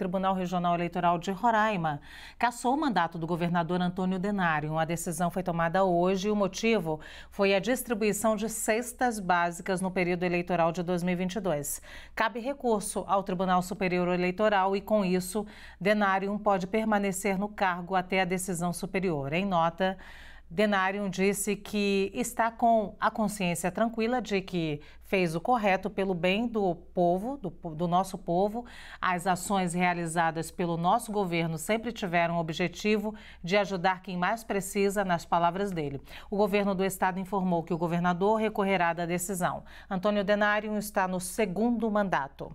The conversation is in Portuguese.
Tribunal Regional Eleitoral de Roraima cassou o mandato do governador Antônio Denário. A decisão foi tomada hoje e o motivo foi a distribuição de cestas básicas no período eleitoral de 2022. Cabe recurso ao Tribunal Superior Eleitoral e, com isso, Denário pode permanecer no cargo até a decisão superior. Em nota, Denarium disse que está com a consciência tranquila de que fez o correto pelo bem do povo, do, do, nosso povo. As ações realizadas pelo nosso governo sempre tiveram o objetivo de ajudar quem mais precisa, nas palavras dele. O governo do estado informou que o governador recorrerá da decisão. Antônio Denarium está no segundo mandato.